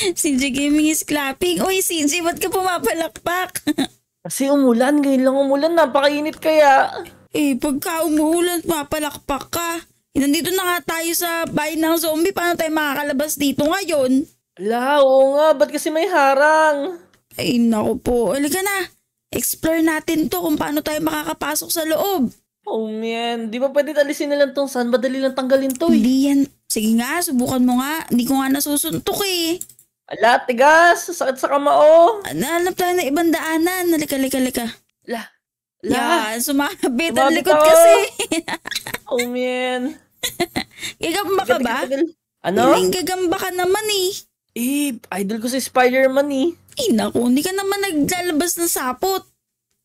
CJ Gaming is clapping. Uy, CJ, ba't ka pumapalakpak? Kasi umulan, ngayon lang umulan, napakainit kaya. Eh, pagka umulan, papalakpak ka. Eh, nandito na nga tayo sa bahay ng zombie, paano tayo makakalabas dito ngayon? Ala, oo nga, ba't kasi may harang? Ay, nako po. Halika na, explore natin to kung paano tayo makakapasok sa loob. Oh man, di ba pwede alisin na lang tong sand? Madali lang tanggalin to eh. Hindi yan. Sige nga, subukan mo nga. Hindi ko nga nasusuntok eh. Ala, tigas! Sakit sa kamao! Oh. Naanap tayo ng ibang daanan. Halika, halika, halika. La. La. Yan, sumabit. Ang likod ako. kasi. oh, man. gagamba ka ba? Ano? Iling gagamba ka naman eh. Eh, idol ko si Spider-Man eh. Eh, naku, hindi ka naman naglalabas ng sapot.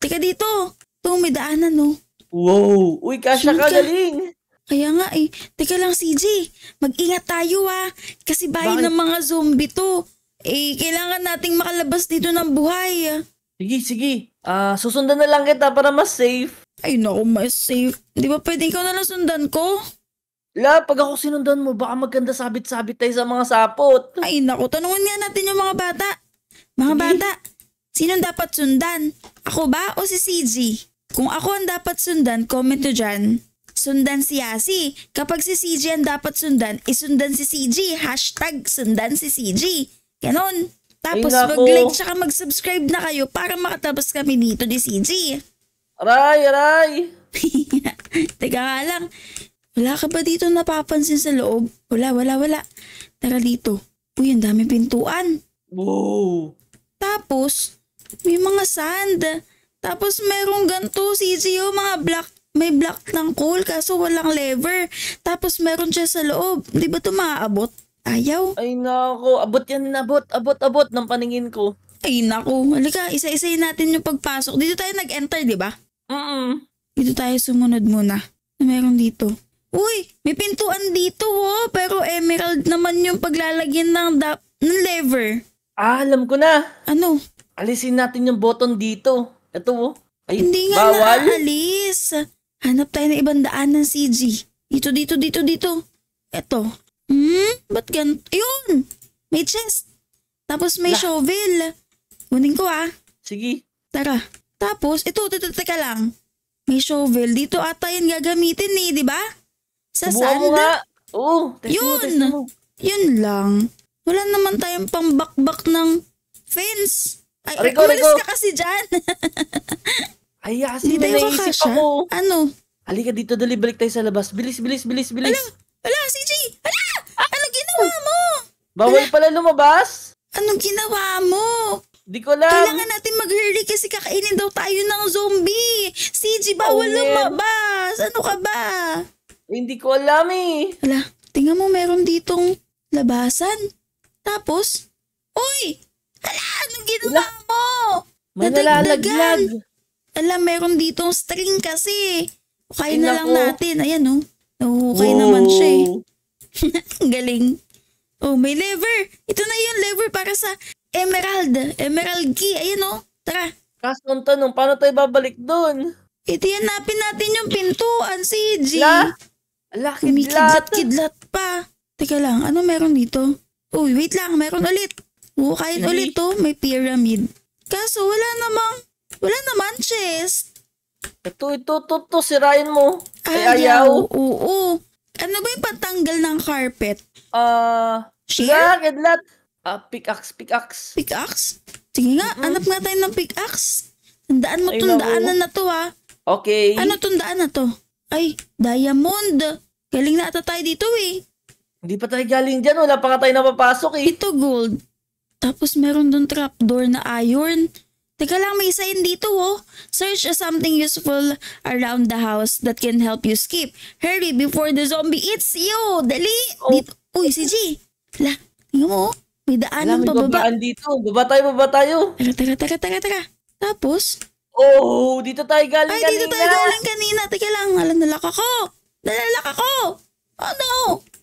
Tika dito. Ito, may daanan no. Oh. Wow! Uy, kasya ka, galing! Kaya nga eh. Teka lang, CJ. Mag-ingat tayo ah. Kasi bahay Bakit? ng mga zombie to. Eh, kailangan nating makalabas dito ng buhay. Sige, sige. Ah, susundan na lang kita para mas safe. Ay, naku, mas safe. Di ba pwede ikaw na lang sundan ko? La, pag ako sinundan mo, baka maganda sabit-sabit tayo sa mga sapot. Ay, naku, tanungan nga natin yung mga bata. Mga Sige. bata, sinong dapat sundan? Ako ba o si CG? Kung ako ang dapat sundan, comment nyo dyan. Sundan si Yasi. Kapag si CG ang dapat sundan, isundan si CG. Hashtag sundan si CG. Ganon. Tapos Ay, naku. mag-like tsaka mag-subscribe na kayo para makatapos kami dito ni CG. Aray, aray! Teka nga lang, wala ka ba dito napapansin sa loob? Wala, wala, wala. Tara dito. Uy, ang dami pintuan. Wow! Tapos, may mga sand. Tapos merong ganito, CG, oh, mga black may black ng coal kaso walang lever. Tapos meron siya sa loob. Di ba ito maaabot? Ayaw? Ay nako, abot yan, abot, abot, abot ng paningin ko. Ay nako, halika, isa-isayin natin yung pagpasok. Dito tayo nag-enter, di ba? Mm Dito tayo sumunod muna. Na ano meron dito. Uy, may pintuan dito oh, pero emerald naman yung paglalagyan ng, da- ng lever. Ah, alam ko na. Ano? Alisin natin yung button dito. Ito oh. Ay, Hindi nga bawal. naaalis. Hanap tayo ng ibang daan ng CG. Dito, dito, dito, dito. Ito, Hmm? Ba't gan... Ayun! May chest. Tapos may La. shovel. Kunin ko ah. Sige. Tara. Tapos, ito, ito, teka lang. May shovel. Dito ata yan gagamitin eh, di ba? Sa Subuha sand. Oo. Oh, yun. Mo, mo. Yun lang. Wala naman tayong pambakbak ng fence. Ay, Arigo, umalis ka kasi dyan. Ay, kasi Hindi tayo Ako. Ano? Halika dito, dali. Balik tayo sa labas. Bilis, bilis, bilis, bilis. Alam, wala, CJ. Halika ginawa mo? Bawal pala lumabas? Anong ginawa mo? Di ko alam. Kailangan natin mag-hurry kasi kakainin daw tayo ng zombie. CG, bawal oh, lumabas. Ano ka ba? Hindi ko alam eh. Wala, tingnan mo meron ditong labasan. Tapos, uy! Hala, anong ginawa Wala. mo? Manalalaglag. Alam, meron ditong string kasi. Kaya na lang ko. natin. Ayan oh. Nahuhukay oh. naman siya eh. Galing. Oh, may lever. Ito na yung lever para sa Emerald. Emerald key. Ayan oh. Tara. Kaso ang tanong, paano tayo babalik doon? Itiyanapin natin yung pintuan, CG. La? Ala, kidlat. kidlat pa. Teka lang, ano meron dito? Uy, wait lang, meron ulit. Hukayin okay. ulit to, oh. may pyramid. Kaso wala namang, wala namang chest. Ito, ito, ito, ito, sirain mo. Ay, ayaw. ayaw. Oo, oo. Ano ba yung patanggal ng carpet? Uh, Shear? Yeah, kidlat. Uh, ah, pickaxe, pickaxe. Pickaxe? Sige nga, mm. hanap nga tayo ng pickaxe. Tandaan mo, Ay, tundaanan na to ha. Okay. Ano tundaan na to? Ay, diamond. Galing na ata tayo dito eh. Hindi pa tayo galing dyan. Wala pa nga tayo napapasok eh. Ito gold. Tapos meron doon trapdoor na iron. Teka lang, may isa yun dito oh. Search something useful around the house that can help you skip. Hurry before the zombie eats you! Dali! Oh. Dito. Uy, si G! La, tingnan mo, oh. may daanan pa baba. dito. Baba tayo, baba tayo. Tara, tara, tara, tara, tara. Tapos? Oh, dito tayo galing kanina. Ay, dito tayo galing kanina. Teka lang, alam, nalaka ako. Nalalaka ako. Oh, no.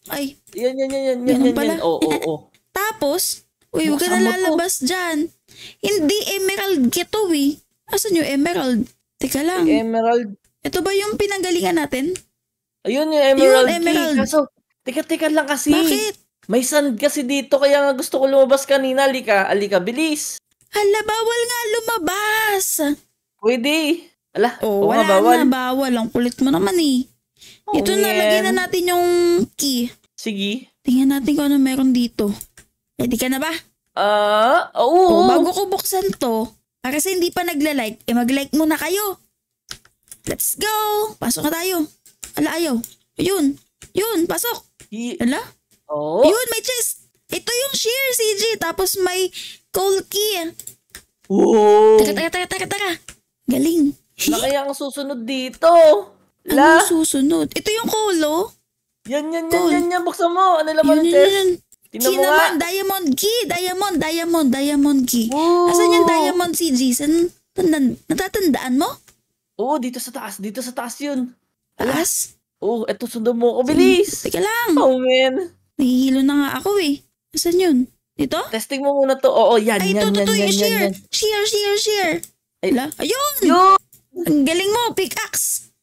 Ay. Yan, yan, yan, yan, yan, yan, yan. Oo, oh, oo, oh, oh. Tapos, uy, huwag ka na lalabas to. dyan. Hindi emerald ito, eh. Asan yung emerald? Teka lang. Emerald. Ito ba yung pinanggalingan natin? Ayun yung emerald, yung emerald. key. Kaso, Teka-teka lang kasi. Bakit? May sand kasi dito kaya nga gusto ko lumabas kanina. Alika, alika, bilis. Hala, bawal nga lumabas. Pwede. Ala, oh, wala nga, bawal. na, bawal. Ang kulit mo naman eh. Oh, Ito man. na, lagyan na natin yung key. Sige. Tingnan natin kung ano meron dito. Ready ka na ba? Ah, uh, oo. Oh, bago ko buksan to, para sa hindi pa nagla-like, eh mag-like muna kayo. Let's go! Pasok na tayo. Ala, ayaw. Yun. Yun, pasok. He... Ala? Oo. Oh. Yun, may chest. Ito yung shear, CJ. Tapos may Colki. Oo. Taka, taka, taka, taka, taka. Galing. Laki ang susunod dito. Ano La. Ano susunod? Ito yung kolo? Yan, yan, yan, Col. yan, yan. Buksan mo. Ano laman ng chest? Yan, yan. mo naman, diamond key, diamond, diamond, diamond key. Whoa. Asan yung diamond si Jason? Natatandaan mo? Oo, dito sa taas, dito sa taas yun. Taas? Oh, eto sundan mo ako. Bilis! Teka lang. Oh, man. Nahihilo na nga ako eh. Nasaan yun? Dito? Testing mo muna to. Oo, yan, yan, yan, yan, yan, share. yan. Share, share, share. Ay, La, ayun! Yun! Ang galing mo, pickaxe.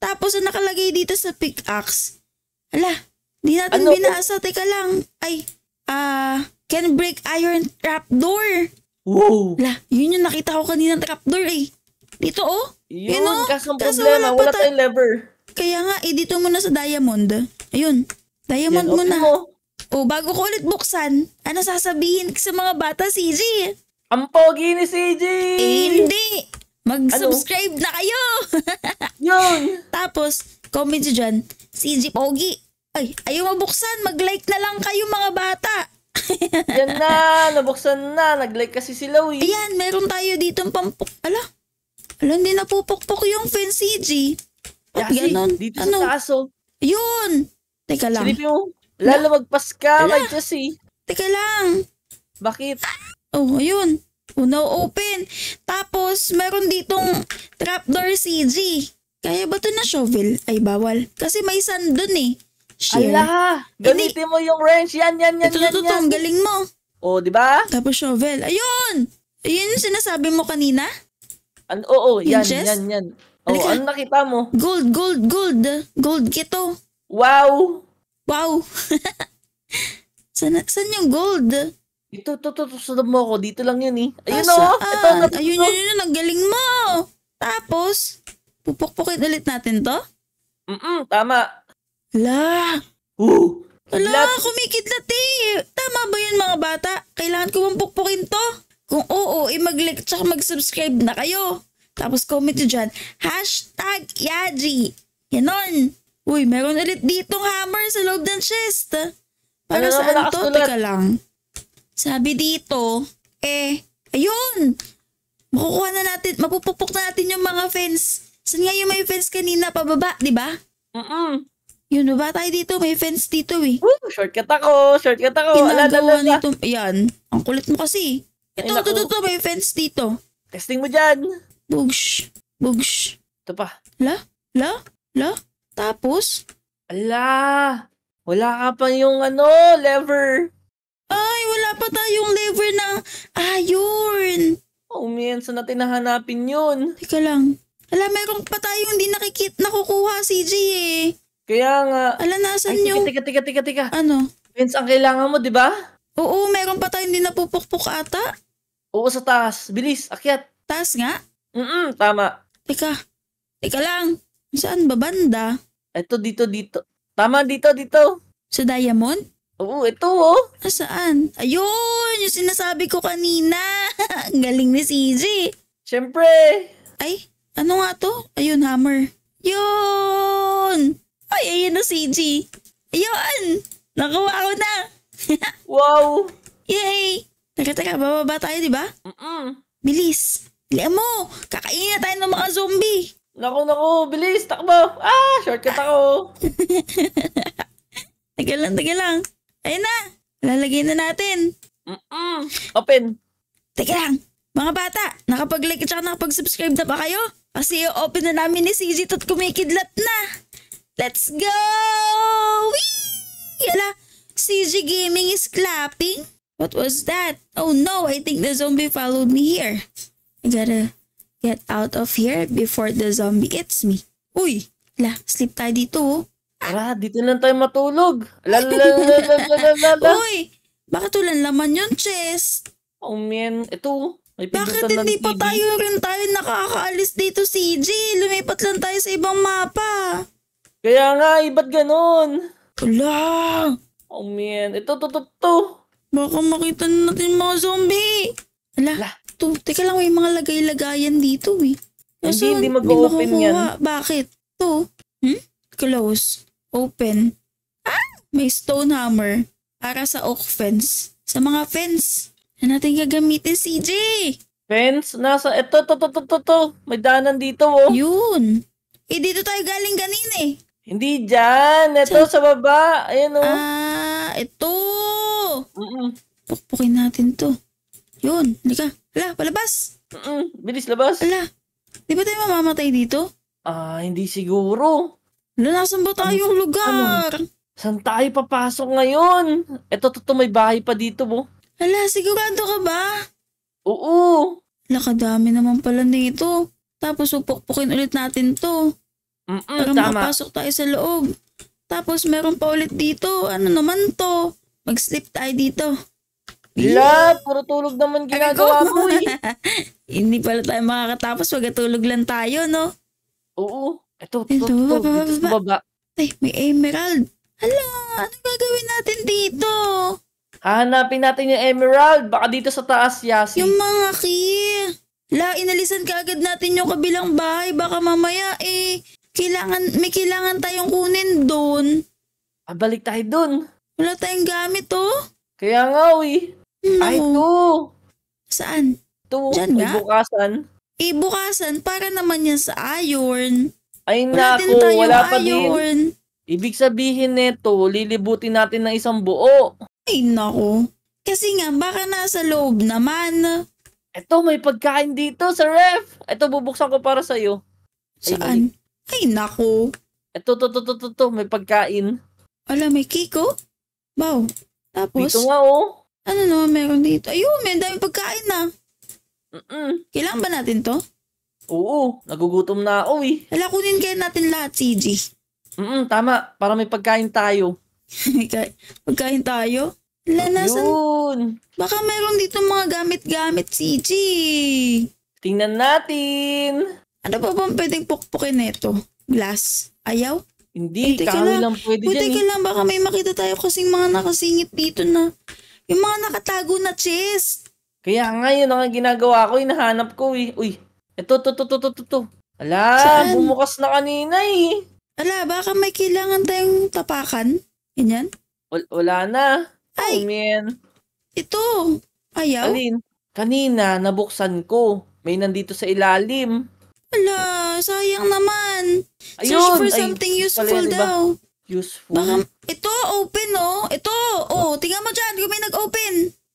Tapos ang nakalagay dito sa pickaxe. Ala, hindi natin ano? binasa. Teka lang. Ay, ah, uh, can break iron trap door. Wow! La, yun yung nakita ko kanina trap door eh. Dito oh. Yun, yun oh. kaso problema. Wala, tayong lever. Kaya nga, edit eh, mo na sa diamond. Ayun, diamond Yan, mo okay oh, na. Mo. O, bago ko ulit buksan, ano sasabihin sa mga bata, CJ? Ang pogi ni CJ! Eh, hindi! Mag-subscribe ano? na kayo! Yun! Tapos, comment nyo dyan, CJ Pogi. Ay, ayaw mabuksan, mag-like na lang kayo mga bata. Yan na, nabuksan na. Nag-like kasi si uy. Ayan, meron tayo ditong pampuk... Ala, ala, hindi napupukpok yung fence, CJ. Yasi, Bigat Dito ano? sa aso. Oh. Yun! Teka lang. Silipin mo. Lalawagpas ka Ala. kay eh. Teka lang. Bakit? Oh, yun. Unaw oh, open. Tapos, meron ditong trapdoor CG. Kaya ba ito na shovel? Ay, bawal. Kasi may sand dun eh. Share. Ala! Gamitin Hindi. mo yung wrench. Yan, yan, yan, ito, yan, ito, yan. galing mo. oh, di ba? Tapos shovel. Ayun! Ayun yung sinasabi mo kanina? An oo, yan, yan, yan, yan. Oh, Alika. ano nakita mo? Gold, gold, gold. Gold kito. Wow! Wow! Sana, saan yung gold? Ito, ito, ito, sunod mo ako. Dito lang yun eh. Ayun o! Ah, oh, ah, ito, ito, Ayun, yun, ang galing mo! Tapos, pupukpukin ulit natin to? Mm-mm, tama. Ala! Ooh! Ala, Lat- kumikidlat eh. Tama ba yan mga bata? Kailangan ko bang pukpukin to? Kung oo, i eh, mag-like tsaka mag-subscribe na kayo. Tapos comment nyo dyan, hashtag Yadri. Ganon. Uy, meron ulit ditong hammer sa loob ng chest. Para ano saan to? Teka lang. Sabi dito, eh, ayun. Makukuha na natin, mapupupok na natin yung mga fence. Saan nga yung may fence kanina pababa, di ba? Oo. Yun, ba tayo dito. May fence dito eh. Woo, shortcut ako, shortcut ako. Ginagawa nito. Yan. Ang kulit mo kasi. Ito, Ay, ito, ito, ito, may fence dito. Testing mo dyan. Bugs. Bugs. Ito pa. La? La? La? Tapos? Ala! Wala ka pa yung ano, lever. Ay, wala pa tayong lever ng ayun. Oh, man, saan natin nahanapin yun? Teka lang. Ala, meron pa tayong hindi nakikita, nakukuha, CJ eh. Kaya nga. Ala, nasan Ay, yung... Tika, tika, tika, tika. Ano? Vince, ang kailangan mo, di ba? Oo, meron pa tayong hindi napupukpok ata. Oo, sa taas. Bilis, akyat. Taas nga? Mm, tama. Teka, teka lang. Saan ba banda? Ito, dito, dito. Tama, dito, dito. Sa Diamond? Oo, ito oh. Saan? Ayun, yung sinasabi ko kanina. Ang galing ni CJ. Siyempre. Ay, ano nga to? Ayun, hammer. Yun! Ay, ayun na CJ. Ayun! Nakuha ko na. wow! Yay! Teka, teka, bababa tayo, di ba? Mm-mm. Bilis. Liyan mo, kakainin na tayo ng mga zombie. Naku, naku, bilis, takbo. Ah, shortcut ako. tagal lang, tagal lang. Ayun na, lalagay na natin. Mm-mm. Open. Teka lang, mga bata, nakapag-like at saka nakapag-subscribe na ba kayo? Kasi open na namin ni CZ at kumikidlat na. Let's go! Wee! Yala, CG Gaming is clapping? What was that? Oh no, I think the zombie followed me here. I gotta get out of here before the zombie eats me. Uy, la, sleep tayo dito oh. Tara, dito lang tayo matulog. Uy, bakit ulan laman yung chest? Oh man, ito. May Bakit hindi pa tayo rin tayo nakakaalis dito, CJ? Lumipat lang tayo sa ibang mapa. Kaya nga, eh, ba't ganun? Wala. Oh man, ito, to, to, Baka makita na natin mga zombie. Ala, Ala to. Teka lang, may mga lagay-lagayan dito eh. Kaso, hindi, hindi mag-open yan. Bakit? To. Hmm? Close. Open. Ah! May stone hammer. Para sa oak fence. Sa mga fence. Na natin gagamitin, CJ! Fence? Nasa, eto, to, to, to, to, to. May daanan dito, oh. Yun. Eh, dito tayo galing ganina eh. Hindi dyan. Eto, sa, sa baba. Ayan, oh. Ah, eto. Mm-mm. Pukpukin natin to. Yun, halika. Ala, palabas. Mm-mm, bilis labas. Ala, di ba tayo mamamatay dito? Ah, hindi siguro. Ala, nasan ba ano- tayong lugar? Ano? Saan tayo papasok ngayon? Eto, totoo may bahay pa dito mo. Ala, sigurado ka ba? Oo. Nakadami naman pala nito. Tapos upukpukin ulit natin to. Mm-mm, Para tama. mapasok tayo sa loob. Tapos meron pa ulit dito. Ano naman to? Mag-sleep tayo dito. Ila, puro tulog naman ginagawa mo eh. Hindi pala tayo makakatapos. Magatulog lang tayo, no? Oo. Ito, ito, ito. Baba, baba, baba. baba. Ay, may emerald. Hala, ano gagawin natin dito? Hanapin natin yung emerald. Baka dito sa taas, Yasi. Yung mga key. La, inalisan ka agad natin yung kabilang bahay. Baka mamaya, eh, kailangan, may kailangan tayong kunin doon. Abalik ah, tayo doon. Wala tayong gamit, oh. Kaya nga, uy. Naku. Ay, ano? to. Saan? To. Diyan nga. Ibukasan. Ibukasan para naman yan sa iron. Ay, wala naku. wala pa ayon. din. Ibig sabihin nito, lilibutin natin ng isang buo. Ay, naku. Kasi nga, baka nasa loob naman. Eto, may pagkain dito sa ref. Eto, bubuksan ko para sa'yo. Ay, Saan? Ay, naku. Eto, to, to, to, to, to, may pagkain. Ala, may kiko? Wow. Tapos? Dito nga, oh. Ano naman meron dito? Ayun, may dami pagkain na. Mm-mm. Kailangan ba natin to? Oo, nagugutom na ako eh. Hala, kunin kayo natin lahat, CG. Mm-mm, tama. Para may pagkain tayo. pagkain tayo? Hala, nasan? Yun. Baka meron dito mga gamit-gamit, CG. Tingnan natin. Ano pa ba bang pwedeng pukpukin nito? Glass? Ayaw? Hindi, kahoy lang pwede dyan. Buti ka eh. lang, baka may makita tayo kasing mga nakasingit dito na yung mga nakatago na chest. Kaya nga yun ang ginagawa ko, hinahanap ko eh. Uy, eto, to, to, to, to, to, to. Ala, Saan? bumukas na kanina eh. Ala, baka may kailangan tayong tapakan? Ganyan? Wal- wala na. Ay! Oh, man. Ito! Ayaw? Alin? Kanina, nabuksan ko. May nandito sa ilalim. Ala, sayang naman. Ayun, Search for ay, something useful pala, diba? daw. Useful? Baka, ito, open oh. Ito, oh. Tingnan mo dyan, may nag-open.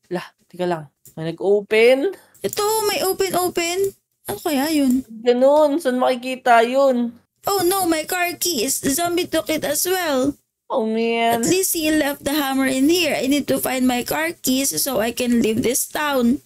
Lah, tika lang. May nag-open? Ito, may open-open. Ano kaya yun? Ganun, saan makikita yun? Oh no, my car keys. zombie took it as well. Oh man. At least he left the hammer in here. I need to find my car keys so I can leave this town.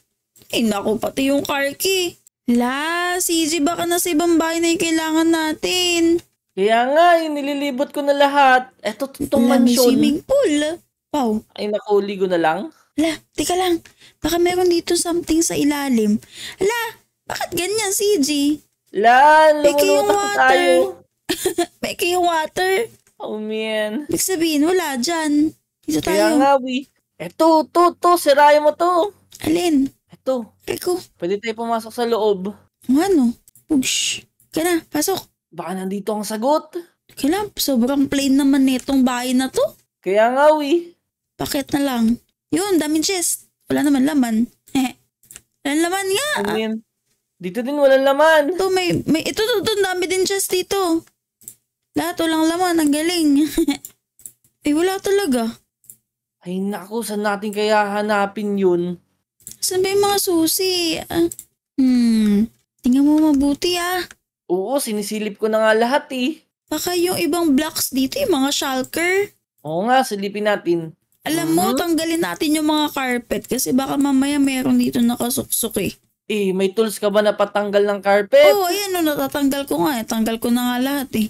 Eh naku, pati yung car key. La, CJ, baka nasa ibang bahay na yung kailangan natin. Kaya nga, yung eh, nililibot ko na lahat. Eto, totoong mansyon. swimming pool. Wow. Ay, nakuli ko na lang. Ala, teka lang. Baka meron dito something sa ilalim. Ala, bakit ganyan, CG? La, lumulutak tayo. Peke yung water. Oh, man. Ibig sabihin, wala dyan. Dito Kaya tayo. nga, we. Eto, to, to, sirayan mo to. Alin? Eto. Eko. Pwede tayo pumasok sa loob. Ano? Push. Kaya na, pasok. Baka nandito ang sagot. Kailan, sobrang plain naman nitong bahay na to. Kaya nga, we. Bakit na lang? Yun, daming chest. Wala naman laman. Eh, walang laman nga. I ano mean, dito din walang laman. Ito, may, may, ito, ito, ito, dami din chest dito. Lahat walang laman, ang galing. eh, wala talaga. Ay naku, saan natin kaya hanapin yun? Saan ba yung mga susi? Uh, hmm, tingnan mo mabuti ah. Oo, sinisilip ko na nga lahat eh. Baka yung ibang blocks dito, yung mga shulker. Oo nga, silipin natin. Alam mo, hmm tanggalin natin yung mga carpet kasi baka mamaya meron dito nakasuksok eh. Eh, may tools ka ba na patanggal ng carpet? Oo, oh, ayan o, natatanggal ko nga eh. Tanggal ko na nga lahat eh.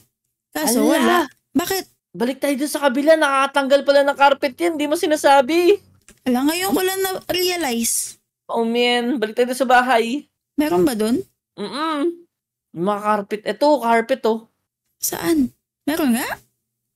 Kaso Ala. wala. Bakit? Balik tayo dun sa kabila, nakakatanggal pala ng carpet yan, di mo sinasabi. Ala, ngayon ko lang na-realize. Oh man, balik tayo sa bahay. Meron ba dun? Mm-mm. Yung mga carpet. Ito, carpet to. Oh. Saan? Meron nga?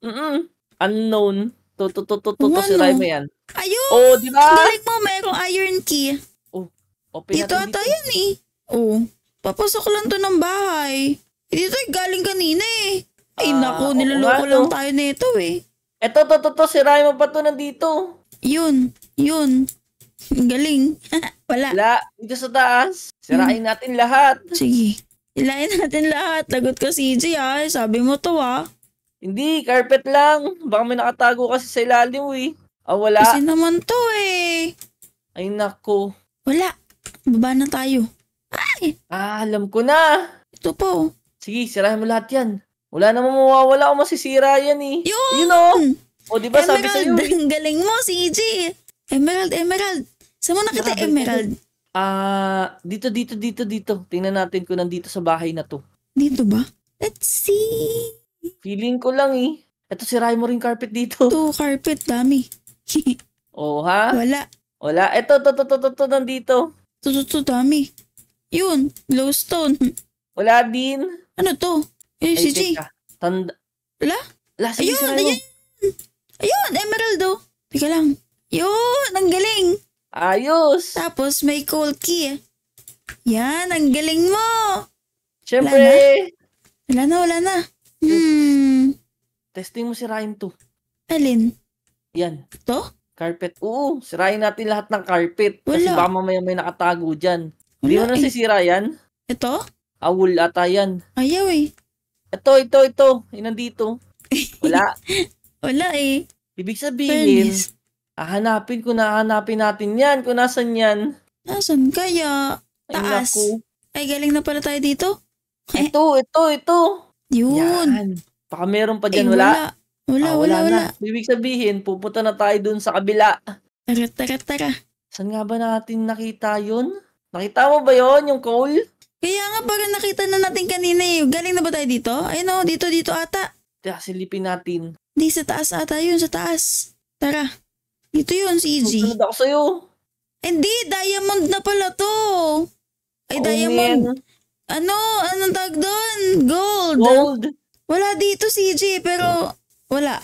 Mm-mm. Unknown. Tutututututo si Raima yan. Ayun! Oh, di ba? Balik mo, merong iron key. Oh. Open oh, dito ata yan eh. Oh. Papasok lang to ng bahay. Eh, dito eh, galing kanina eh. Ay uh, naku, nilaloko lang to. tayo nito eh. Ito, to, to, to, si Raima pa to nandito. Yun, yun. Galing. Wala. Wala. Dito sa taas. Sirain hmm. natin lahat. Sige. Hilahin natin lahat. Lagot ka CJ ah. Sabi mo to ah. Hindi, carpet lang. Baka may nakatago kasi sa ilalim mo eh. Ah, wala. Kasi naman to eh. Ay nako. Wala. Baba na tayo. Ay! Ah, alam ko na. Ito po. Sige, sirahin mo lahat yan. Wala namang mawawala o masisira yan eh. Yun! Yun oh. O diba Emerald, sabi sa'yo. Emerald, eh? galing mo CJ. Emerald, Emerald. Saan mo nakita Emerald? Ah, dito, dito, dito, dito. Tingnan natin kung nandito sa bahay na to. Dito ba? Let's see. Feeling ko lang eh. Ito si Raimo rin carpet dito. Ito, carpet. Dami. Oo oh, ha? Wala. Wala. Ito, to, to, to, to, nandito. Ito, to, to, dami. Yun, glowstone. Wala din. Ano to? Yung si G. teka. Tanda. Wala? Wala, si Ayun, Raimo. ayun. Ayun, emerald oh. Teka lang. Yun, ang galing. Ayos! Tapos may cold key. Eh. Yan, ang galing mo! Siyempre! Wala na, wala na. Hmm. Testing mo si Ryan to. Alin? Yan. To? Carpet. Oo, sirayin natin lahat ng carpet. Wala. Kasi baka mamaya may nakatago dyan. Hindi mo eh. na sisira yan. Ito? Awul ata yan. Ayaw eh. Ito, ito, ito. nandito. Wala. wala eh. Ibig sabihin, Fairness. Hanapin ko na, hanapin natin yan kung nasan yan. Nasaan kaya? Taas. Ay, Ay galing na pala tayo dito. Ito, ito, ito. Yun. Yan. Baka meron pa dyan, Ay, wala. Wala, wala, ah, wala, wala. wala. Ibig sabihin, pupunta na tayo dun sa kabila. Tara, tara, tara. Saan nga ba natin nakita yun? Nakita mo ba yon yung coal? Kaya nga parang nakita na natin kanina eh. Galing na ba tayo dito? Ay, no, oh, dito, dito ata. Tara, silipin natin. Di, sa taas ata yun, sa taas. Tara. Ito yun, si EG. Susunod ako sa'yo. Hindi, diamond na pala to. Ay, oh, diamond. Man. Ano? Anong tag doon? Gold. Gold. Wala dito, CJ, pero wala.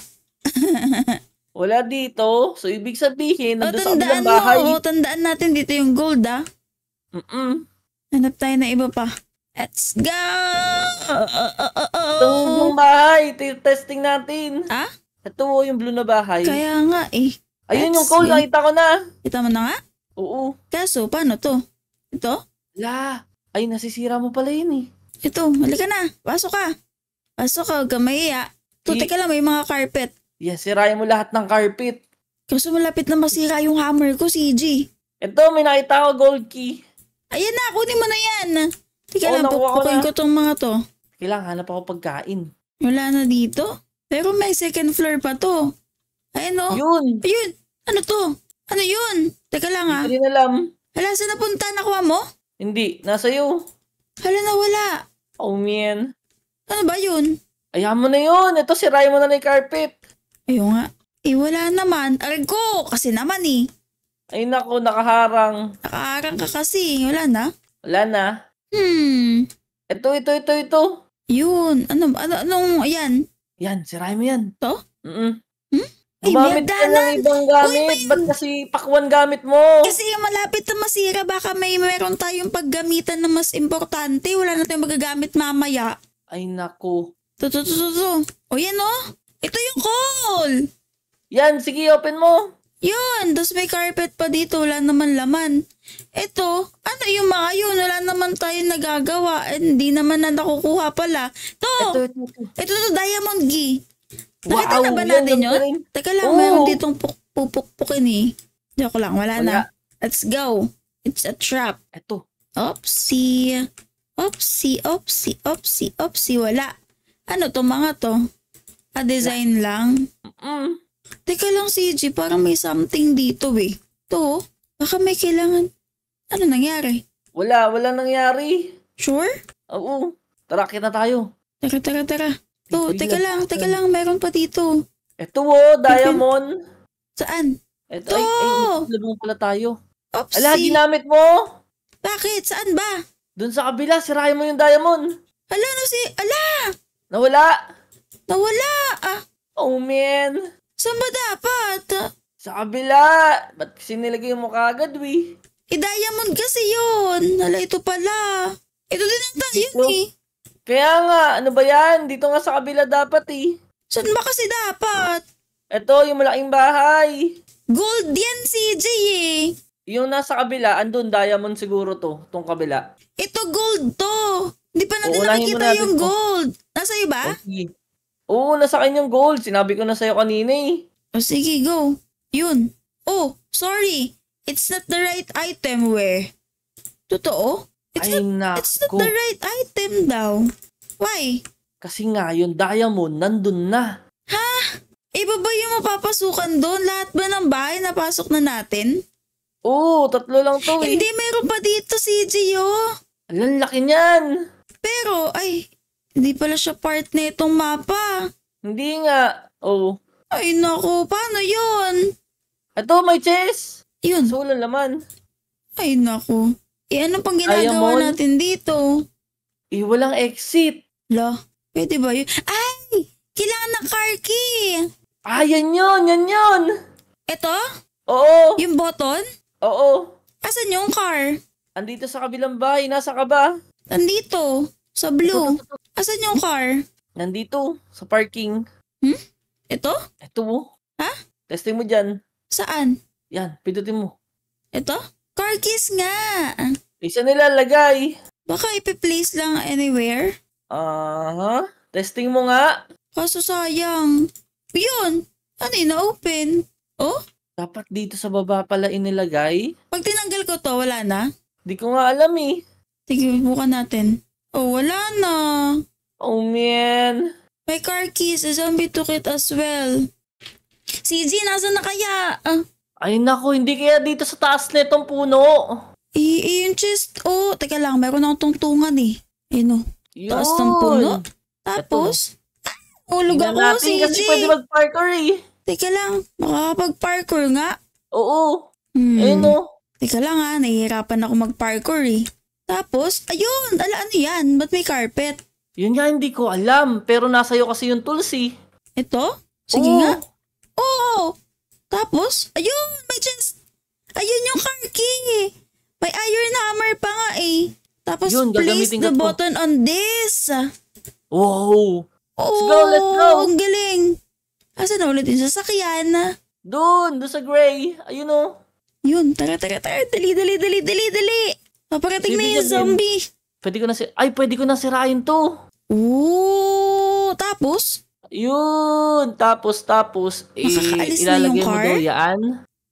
wala dito. So, ibig sabihin, oh, nandun sa kabilang bahay. Mo, oh, tandaan natin dito yung gold, ah. Mm-mm. Hanap tayo na iba pa. Let's go! Uh, uh, uh, Ito yung bahay. Ito yung testing natin. Ah? Ito yung blue na bahay. Kaya nga eh. Ayun yung call, nakita ko na. Kita mo na nga? Oo. Kaso, paano to? Ito? La, ay nasisira mo pala yun eh. Ito, halika na. Pasok ka. Pasok ka, gamaya. Ito, teka lang, may mga carpet. Yeah, sirayan mo lahat ng carpet. Kaso malapit na masira yung hammer ko, CG. Ito, may nakita ko gold key. Ayan na, kunin mo na yan. Teka Oo, lang, pupukuin ko tong mga to. Kailangan hanap ako pagkain. Wala na dito. Pero may second floor pa to. Ayun no. Yun. Ayun. Ano to? Ano yun? Teka lang ha. Ah. Hindi alam. Hala, saan napunta? Nakuha mo? Hindi. Nasa iyo. Hala, nawala. Oh, man. Ano ba yun? Ayaw mo na yun. Ito, sirayin mo na na yung carpet. Ayun nga. Eh, wala naman. Aray ko, kasi naman eh. Ay nako, nakaharang. Nakaharang ka kasi. Wala na. Wala na. Hmm. Ito, ito, ito, ito. Yun. Ano, ano, anong, ayan. Yan, sirayin mo yan. To? Mm-mm. Gumamit ka ng ibang gamit. Uy, may... Ba't kasi pakwan gamit mo? Kasi yung malapit na masira, baka may meron tayong paggamitan na mas importante. Wala na tayong magagamit mamaya. Ay, naku. Tututututu. O yan o. Oh. Ito yung coal. Yan, sige, open mo. Yun, tapos may carpet pa dito. Wala naman laman. Ito, ano yung mga yun? Wala naman tayo nagagawa. Eh, hindi naman na nakukuha pala. To, ito, ito, ito. ito to, diamond key. Nakita wow, na ba natin yun? yun? Teka lang, oh. mayroon ditong pupukpukin eh. Joke lang, wala, wala. na. Let's go. It's a trap. Ito. Oopsie. Oopsie, oopsie, oopsie, oopsie. Wala. Ano to mga to? A design wala. lang? Mm-mm. Teka lang, CG. Parang may something dito eh. To, baka may kailangan. Ano nangyari? Wala, wala nangyari. Sure? Oo. Tara, kita tayo. Tara, tara, tara. To, teka lang, teka lang, meron pa dito. Ito oh, diamond. Saan? Ito, ay, ay, pala tayo. Oopsie. Ala, ginamit mo? Bakit? Saan ba? Doon sa kabila, sirahin mo yung diamond. Ala, no si... Ala! Nawala! Nawala! Ah. Oh, man. Saan ba dapat? Sa kabila! Ba't sinilagay mo kagad, we? Eh, diamond kasi yun. Ala, ito pala. Ito din ang tayo, eh. Kaya nga, ano ba yan? Dito nga sa kabila dapat eh. Saan ba kasi dapat? Ito, yung malaking bahay. Gold yan, CJ eh. Yung nasa kabila, andun, diamond siguro to, tong kabila. Ito gold to. Di pa natin Oo, nakikita na yung gold. Nasa iyo ba? Okay. Oo, nasa akin yung gold. Sinabi ko na sa'yo kanina eh. oh, sige, go. Yun. Oh, sorry. It's not the right item where. Totoo? It's Ay, not, it's not the right item daw. Why? Kasi nga yun, diamond, nandun na. Ha? Iba ba yung mapapasukan doon? Lahat ba ng bahay na pasok na natin? Oo, tatlo lang to eh. Hindi, mayroon pa dito si Gio. Ang laki niyan. Pero, ay, hindi pala siya part na itong mapa. Hindi nga. Oo. Oh. Ay, naku, paano yun? Ito, may chest. Yun. Sulan laman. Ay, naku. Eh, ano pang ginagawa natin dito? Eh, walang exit. La, pwede ba yun? Ay! Kailangan ng car key! Ah, yan yun! Yan yun! Ito? Oo! Yung button? Oo! Asan yung car? Andito sa kabilang bahay. Nasa ka ba? Andito. Sa blue. Ito, ito, ito. Asan yung car? Nandito. Sa parking. Hmm? Ito? Ito mo. Ha? Testing mo dyan. Saan? Yan. Pindutin mo. Ito? Car keys nga. Isa nilalagay. Baka ipi-place lang anywhere. Ah, uh Testing mo nga. Kaso sayang. Yun. Ano na open? Oh? Dapat dito sa baba pala inilagay. Pag tinanggal ko to, wala na? Di ko nga alam eh. Sige, buka natin. Oh, wala na. Oh man. My car keys, a zombie took as well. CG, nasa na kaya? Ah. Ay nako, hindi kaya dito sa taas na itong puno. Eh, eh, yung chest, oh, teka lang, meron akong tungtungan eh. Ayun o, oh, taas ng puno. Tapos, ah, ulog ako si Kasi pwede mag-parkour eh. Teka lang, makakapag-parkour nga. Oo. Hmm. Ayun o. Teka lang ha, ah, nahihirapan ako mag-parkour eh. Tapos, ayun, ala ano yan? Ba't may carpet? Yun nga, hindi ko alam. Pero nasa iyo kasi yung tools eh. Ito? Sige Oo. nga. Tapos, ayun, may chance. Ayun yung car key. May iron hammer pa nga eh. Tapos, yun, place the button on this. Wow! Oh, let's go, let's go! Ang galing! Asa na ulit yung sasakyan? Doon, doon sa gray. Ayun o. Oh. Yun, tara, tara, tara. Dali, dali, dali, dali, dali. Paparating na yung zombie. Pwede ko na si... Ay, pwede ko na sirain to. Ooh, Tapos? Yun, tapos, tapos, eh, ilalagay mo car? daw yan.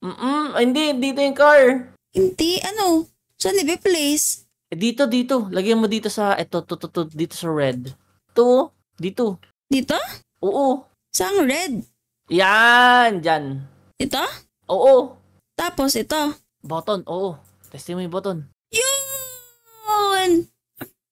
mm hindi, dito yung car. Hindi, ano? Sa libre place. Eh, dito, dito. Lagyan mo dito sa, eto, to, to, to, dito sa red. To, dito. Dito? Oo. Sa red? Yan, diyan. Ito? Oo. Tapos ito? Button, oo. Testing mo yung button. Yun!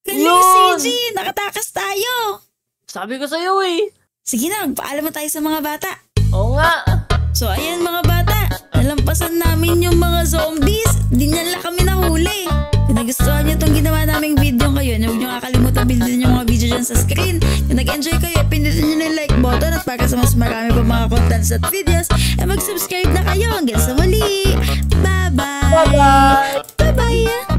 Galing Yun! CG! Nakatakas tayo! Sabi ko sa'yo eh. Sige na, magpaalam na tayo sa mga bata. Oo nga. So ayan mga bata, nalampasan namin yung mga zombies. Di nila kami nahuli. Kung nagustuhan niyo itong ginawa naming video ngayon, huwag niyo kakalimutan pindutin yung mga video dyan sa screen. Kung nag-enjoy kayo, pindutin niyo na yung like button at para sa mas marami pa mga contents at videos, ay mag-subscribe na kayo. Hanggang sa muli! Bye-bye! Bye-bye! Bye-bye! Ah.